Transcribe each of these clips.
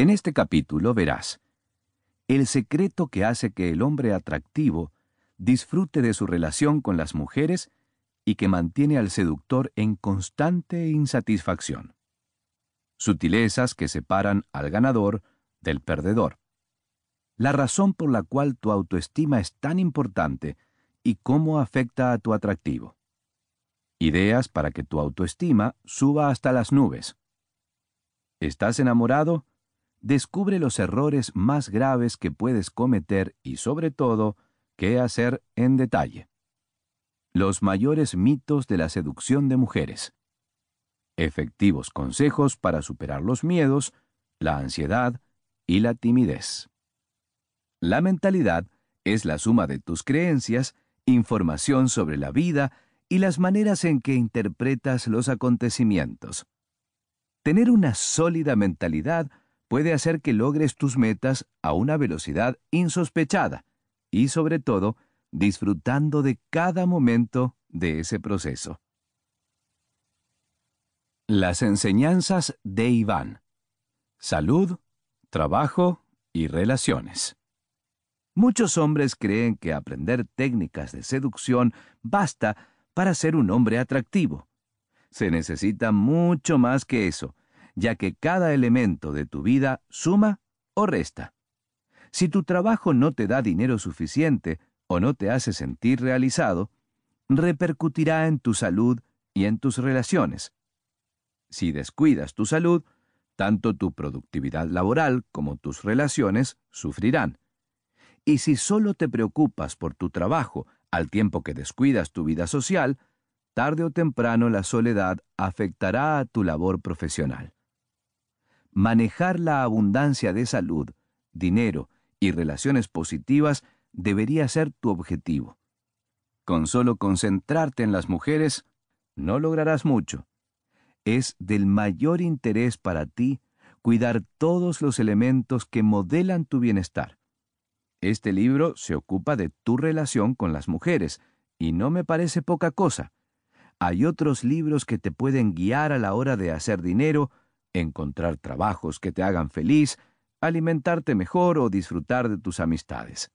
En este capítulo verás el secreto que hace que el hombre atractivo disfrute de su relación con las mujeres y que mantiene al seductor en constante insatisfacción. Sutilezas que separan al ganador del perdedor. La razón por la cual tu autoestima es tan importante y cómo afecta a tu atractivo. Ideas para que tu autoestima suba hasta las nubes. ¿Estás enamorado? descubre los errores más graves que puedes cometer y sobre todo, qué hacer en detalle. Los mayores mitos de la seducción de mujeres. Efectivos consejos para superar los miedos, la ansiedad y la timidez. La mentalidad es la suma de tus creencias, información sobre la vida y las maneras en que interpretas los acontecimientos. Tener una sólida mentalidad puede hacer que logres tus metas a una velocidad insospechada y sobre todo disfrutando de cada momento de ese proceso. Las enseñanzas de Iván. Salud, trabajo y relaciones. Muchos hombres creen que aprender técnicas de seducción basta para ser un hombre atractivo. Se necesita mucho más que eso, ya que cada elemento de tu vida suma o resta. Si tu trabajo no te da dinero suficiente o no te hace sentir realizado, repercutirá en tu salud y en tus relaciones. Si descuidas tu salud, tanto tu productividad laboral como tus relaciones sufrirán. Y si solo te preocupas por tu trabajo al tiempo que descuidas tu vida social, tarde o temprano la soledad afectará a tu labor profesional manejar la abundancia de salud, dinero y relaciones positivas debería ser tu objetivo. Con solo concentrarte en las mujeres, no lograrás mucho. Es del mayor interés para ti cuidar todos los elementos que modelan tu bienestar. Este libro se ocupa de tu relación con las mujeres, y no me parece poca cosa. Hay otros libros que te pueden guiar a la hora de hacer dinero, encontrar trabajos que te hagan feliz, alimentarte mejor o disfrutar de tus amistades.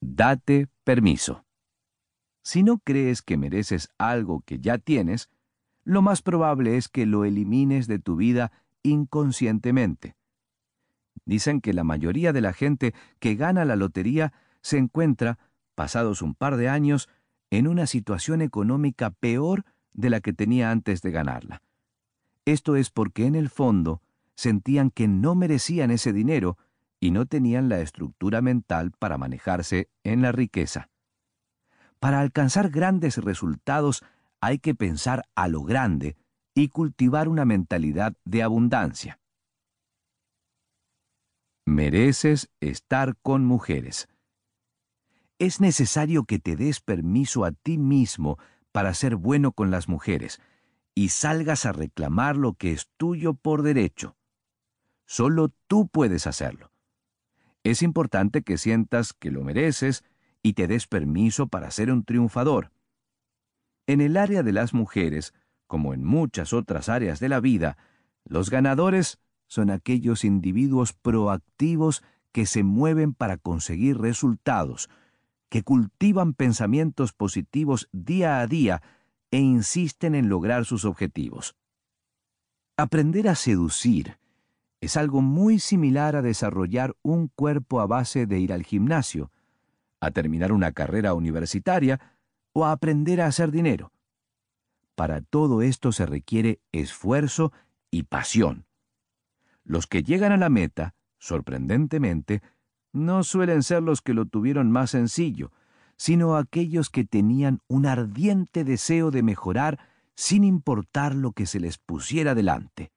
Date permiso. Si no crees que mereces algo que ya tienes, lo más probable es que lo elimines de tu vida inconscientemente. Dicen que la mayoría de la gente que gana la lotería se encuentra, pasados un par de años, en una situación económica peor de la que tenía antes de ganarla. Esto es porque en el fondo sentían que no merecían ese dinero y no tenían la estructura mental para manejarse en la riqueza. Para alcanzar grandes resultados hay que pensar a lo grande y cultivar una mentalidad de abundancia. Mereces estar con mujeres. Es necesario que te des permiso a ti mismo para ser bueno con las mujeres, y salgas a reclamar lo que es tuyo por derecho. Solo tú puedes hacerlo. Es importante que sientas que lo mereces y te des permiso para ser un triunfador. En el área de las mujeres, como en muchas otras áreas de la vida, los ganadores son aquellos individuos proactivos que se mueven para conseguir resultados, que cultivan pensamientos positivos día a día e insisten en lograr sus objetivos. Aprender a seducir es algo muy similar a desarrollar un cuerpo a base de ir al gimnasio, a terminar una carrera universitaria o a aprender a hacer dinero. Para todo esto se requiere esfuerzo y pasión. Los que llegan a la meta, sorprendentemente, no suelen ser los que lo tuvieron más sencillo, sino aquellos que tenían un ardiente deseo de mejorar sin importar lo que se les pusiera delante.